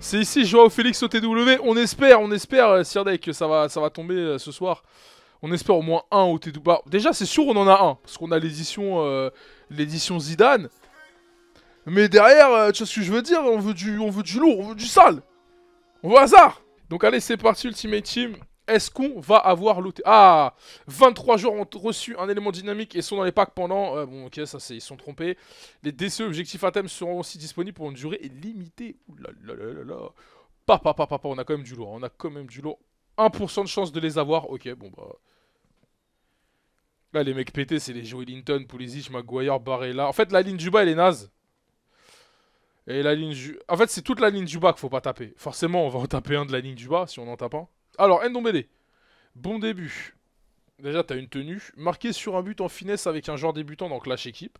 C'est ici Joao Félix au TW. On espère, on espère, euh, Sirdek, que ça va, ça va tomber euh, ce soir. On espère au moins un au TW. Bah, déjà, c'est sûr, on en a un. Parce qu'on a l'édition euh, Zidane. Mais derrière, tu vois ce que je veux dire on veut, du, on veut du lourd, on veut du sale. On veut hasard. Donc allez, c'est parti, Ultimate Team. Est-ce qu'on va avoir looté Ah 23 joueurs ont reçu un élément dynamique et sont dans les packs pendant... Euh, bon, ok, ça c'est... Ils sont trompés. Les DCE objectifs à thème seront aussi disponibles pour une durée limitée. Ouh là là là là Papa, papa, papa, on a quand même du lourd. On a quand même du lourd. 1% de chance de les avoir. Ok, bon bah... Là, les mecs pétés, c'est les Joey Linton, Pulisic, Maguire, Barrella. En fait, la ligne du bas, elle est naze. Et la ligne du... En fait, c'est toute la ligne du bas qu'il faut pas taper. Forcément, on va en taper un de la ligne du bas si on en tape un. Alors, Ndombele. Bon début. Déjà, t'as une tenue. Marqué sur un but en finesse avec un joueur débutant dans Clash Équipe.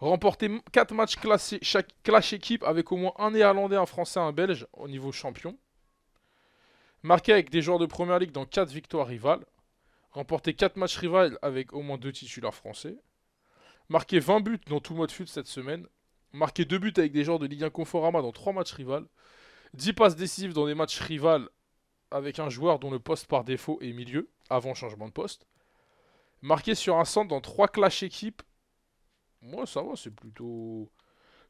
Remporté 4 matchs classés, chaque Clash Équipe avec au moins un Néerlandais, un Français, un Belge au niveau champion. Marqué avec des joueurs de première ligue dans 4 victoires rivales. Remporté 4 matchs rivales avec au moins 2 titulaires français. Marqué 20 buts dans tout mode fut cette semaine. Marqué 2 buts avec des joueurs de Ligue 1 Conforama dans 3 matchs rivales. 10 passes décisives dans des matchs rivales avec un joueur dont le poste par défaut est milieu, avant changement de poste. Marqué sur un centre dans trois clash équipes. Moi, ça va, c'est plutôt.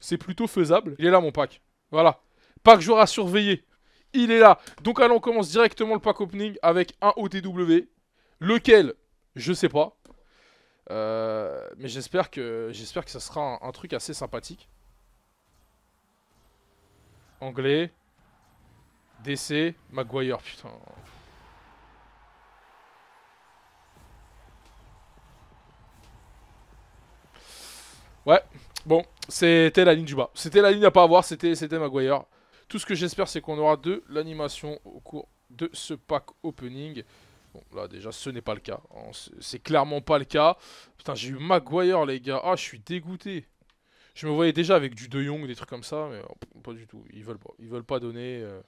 C'est plutôt faisable. Il est là, mon pack. Voilà. Pack joueur à surveiller. Il est là. Donc, allons, on commence directement le pack opening avec un OTW. Lequel Je sais pas. Euh, mais j'espère que j'espère que ça sera un truc assez sympathique. Anglais. DC, Maguire, putain. Ouais, bon, c'était la ligne du bas. C'était la ligne à pas avoir, c'était Maguire. Tout ce que j'espère, c'est qu'on aura de l'animation au cours de ce pack opening. Bon, là, déjà, ce n'est pas le cas. Hein. C'est clairement pas le cas. Putain, j'ai eu Maguire, les gars. Ah, je suis dégoûté. Je me voyais déjà avec du De Jong, des trucs comme ça, mais oh, pas du tout. Ils veulent pas. Ils veulent pas donner... Euh,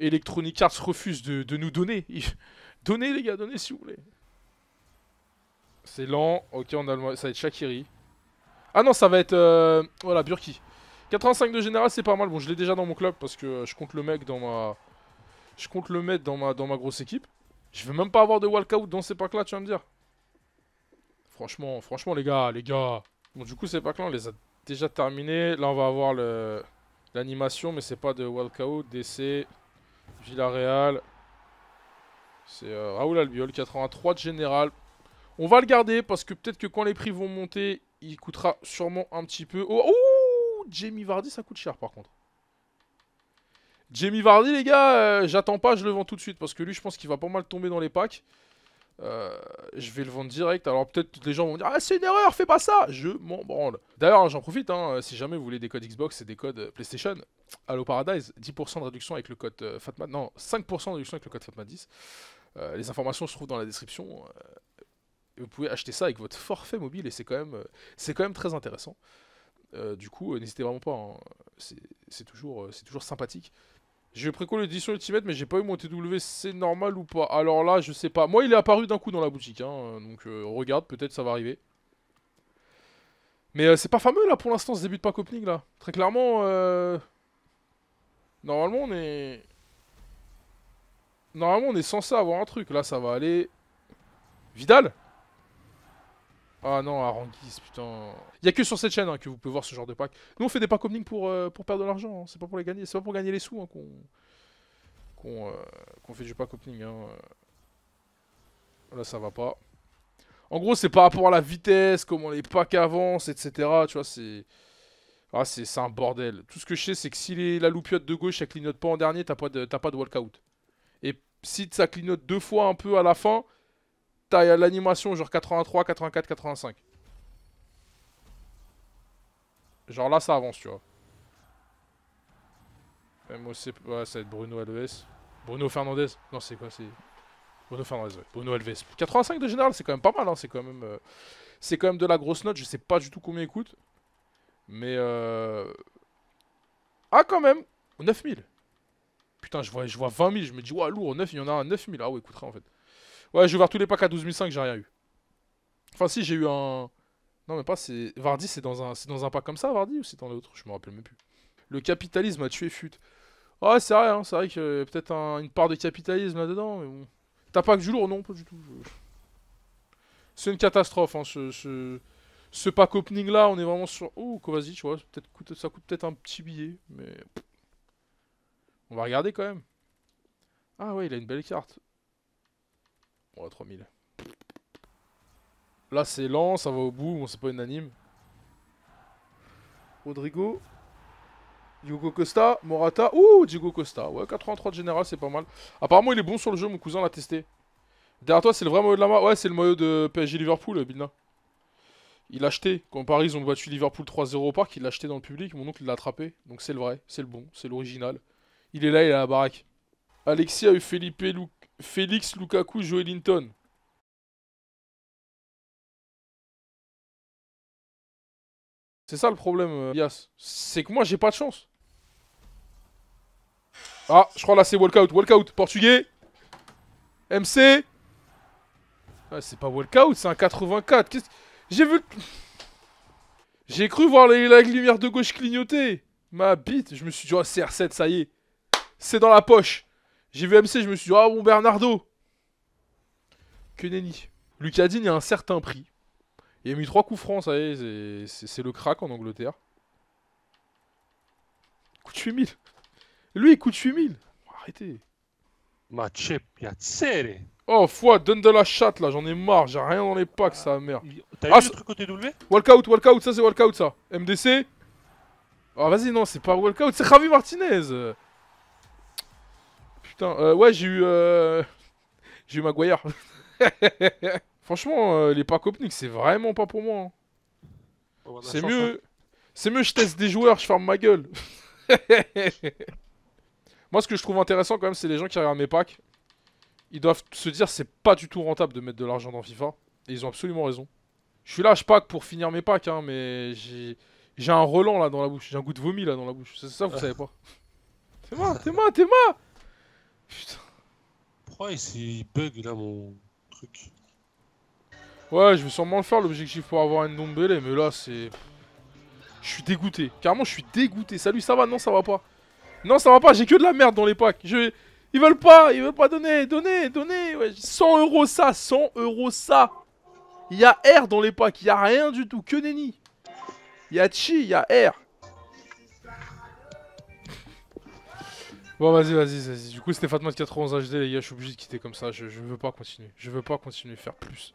Electronic Arts refuse de, nous donner. donnez les gars, donnez si vous voulez. C'est lent. Ok, on a ça va être Shakiri. Ah non, ça va être... Euh, voilà, Burki. 85 de général, c'est pas mal. Bon, je l'ai déjà dans mon club parce que euh, je compte le mec dans ma... Je compte le mettre dans ma, dans ma grosse équipe. Je veux même pas avoir de walkout dans ces packs-là, tu vas me dire. Franchement, franchement, les gars, les gars. Bon, du coup, ces packs-là, on les a déjà terminés. Là, on va avoir l'animation, mais c'est pas de walkout, d'essai... Villarreal. C'est euh, Raoul Albiol, 83 de général. On va le garder parce que peut-être que quand les prix vont monter, il coûtera sûrement un petit peu. Oh, oh Jamie Vardy, ça coûte cher par contre. Jamie Vardy, les gars, euh, j'attends pas, je le vends tout de suite parce que lui, je pense qu'il va pas mal tomber dans les packs. Euh, je vais le vendre direct. Alors peut-être les gens vont dire Ah, c'est une erreur, fais pas ça Je m'en branle. D'ailleurs, hein, j'en profite, hein, si jamais vous voulez des codes Xbox et des codes PlayStation, Halo Paradise, 10% de réduction avec le code euh, Non, 5% de réduction avec le code Fatma10. Euh, les informations se trouvent dans la description. Euh, vous pouvez acheter ça avec votre forfait mobile et c'est quand, même, quand même très intéressant. du coup, n'hésitez vraiment pas, hein. c'est toujours, toujours sympathique. J'ai préco l'édition Ultimate, mais j'ai pas eu mon TW, c'est normal ou pas Alors là, je sais pas. Moi, il est apparu d'un coup dans la boutique, hein, donc euh, regarde, peut-être ça va arriver. Mais euh, c'est pas fameux là pour l'instant ce début de pack opening là. Très clairement, euh, normalement on est. Normalement on est censé avoir un truc. Là ça va aller. Vidal ah non, Arangis putain. Il y a que sur cette chaîne hein, que vous pouvez voir ce genre de pack. Nous, on fait des pack opening pour, euh, pour perdre de l'argent. Hein. C'est pas pour les gagner. C'est pour gagner les sous hein, euh, qu'on fait du pack opening. Là, ça va pas. En gros, c'est par rapport à la vitesse, comment les packs avancent, etc. Tu vois, c'est... Ah, c'est un bordel. Tout ce que je sais, c'est que si les, la loupiote de gauche, elle clignote pas en dernier, t'as pas de, pas de walkout. Et si ça clignote deux fois un peu à la fin, à l'animation genre 83, 84, 85. Genre là, ça avance, tu vois. MOC, ouais, ça va être Bruno Alves. Bruno Fernandez Non, c'est quoi C'est Bruno Fernandez, ouais. Bruno Alves. 85 de général, c'est quand même pas mal, hein. c'est quand même... Euh, c'est quand même de la grosse note, je sais pas du tout combien écoute. Mais... Euh... Ah, quand même 9000 Putain, je vois, je vois 20 000, je me dis, ouah, lourd, 9, il y en a un 9000. Ah ouais, il en fait. Ouais, vais ouvert tous les packs à 12005, j'ai rien eu. Enfin, si, j'ai eu un. Non, mais pas, c'est. Vardy, c'est dans, un... dans un pack comme ça, Vardy, ou c'est dans l'autre Je me rappelle même plus. Le capitalisme a tué Fut. Ouais, c'est vrai, hein, c'est vrai qu'il y a peut-être une part de capitalisme là-dedans, mais bon. T'as pas que du lourd Non, pas du tout. C'est une catastrophe, hein, ce... ce pack opening là, on est vraiment sur. Oh, vas-y, tu vois, coûte, ça coûte peut-être un petit billet, mais. On va regarder quand même. Ah ouais, il a une belle carte. Bon, à 3000. Là, c'est lent, ça va au bout, on c'est pas unanime. Rodrigo. Diogo Costa, Morata. Ouh, Diego Costa. Ouais, 83 de général, c'est pas mal. Apparemment, il est bon sur le jeu, mon cousin l'a testé. Derrière toi, c'est le vrai maillot de la main. Ouais, c'est le maillot de PSG Liverpool, euh, Bilna. Il l'a acheté. Quand Paris, ils ont battu Liverpool 3-0 au parc, il l'a acheté dans le public. Mon oncle, l'a attrapé. Donc c'est le vrai, c'est le bon, c'est l'original. Il est là, il est à la baraque. Alexis a eu Felipe, Félix Lukaku, Linton. C'est ça le problème, Yas. Euh, c'est que moi, j'ai pas de chance. Ah, je crois là, c'est Walkout. Walkout, portugais. MC. Ah, c'est pas Walkout, c'est un 84. J'ai vu... J'ai cru voir les, la lumière de gauche clignoter. Ma bite. Je me suis dit, oh, CR7, ça y est. C'est dans la poche. J'ai vu MC, je me suis dit, ah oh, bon Bernardo Que nenni. Lucadine a un certain prix. Il a mis trois coups francs, ça y est, c'est le crack en Angleterre. Coup coûte 8000. Lui, il coûte 8000. Arrêtez. Ma Oh, foi, donne de la chatte là, j'en ai marre, j'ai rien dans les packs, ah. sa mère. T'as vu ah, le truc côté W Walkout, walkout, ça c'est walkout ça. MDC Ah, vas-y, non, c'est pas walkout, c'est Javi Martinez. Euh, ouais, j'ai eu. Euh, j'ai eu Maguire. Franchement, euh, les packs opening, c'est vraiment pas pour moi. Hein. c'est mieux. Hein. C'est mieux, je teste des joueurs, je ferme ma gueule. moi, ce que je trouve intéressant quand même, c'est les gens qui regardent mes packs. Ils doivent se dire, c'est pas du tout rentable de mettre de l'argent dans FIFA. Et ils ont absolument raison. Je suis là, je pack pour finir mes packs, hein, mais j'ai. J'ai un relent là dans la bouche, j'ai un goût de vomi là dans la bouche, c'est ça vous savez pas. T'es moi, t'es moi, t'es moi Putain. Pourquoi il bug là mon truc Ouais, je vais sûrement le faire l'objectif pour avoir une Dombele, mais là c'est. Je suis dégoûté. Carrément, je suis dégoûté. Salut, ça va Non, ça va pas. Non, ça va pas. J'ai que de la merde dans les packs. Je... Ils veulent pas. Ils veulent pas donner. Donner, donner. Ouais. 100 euros ça. 100 euros ça. Il y a R dans les packs. Il y a rien du tout. Que nenni. Il y a Chi. Il y a R. Bon, vas-y, vas-y, vas-y. Du coup, c'était Fatman91HD, les gars. Je suis obligé de quitter comme ça. Je, je veux pas continuer. Je veux pas continuer, faire plus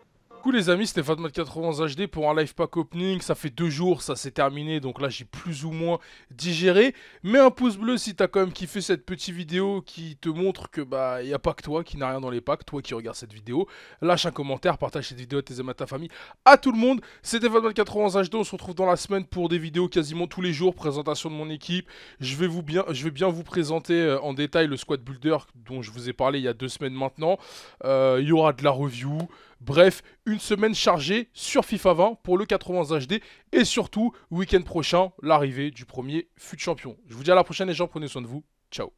les amis, c'était 80 HD pour un live pack opening. Ça fait deux jours, ça s'est terminé. Donc là, j'ai plus ou moins digéré. Mets un pouce bleu si t'as quand même kiffé cette petite vidéo qui te montre que bah il y a pas que toi qui n'a rien dans les packs, toi qui regarde cette vidéo. Lâche un commentaire, partage cette vidéo à tes amis, à ta famille, à tout le monde. C'était 80 HD. On se retrouve dans la semaine pour des vidéos quasiment tous les jours. Présentation de mon équipe. Je vais vous bien, je vais bien vous présenter euh, en détail le squad builder dont je vous ai parlé il y a deux semaines maintenant. Il euh, y aura de la review. Bref, une semaine chargée sur FIFA 20 pour le 80 HD et surtout, week-end prochain, l'arrivée du premier fut champion. Je vous dis à la prochaine les gens, prenez soin de vous. Ciao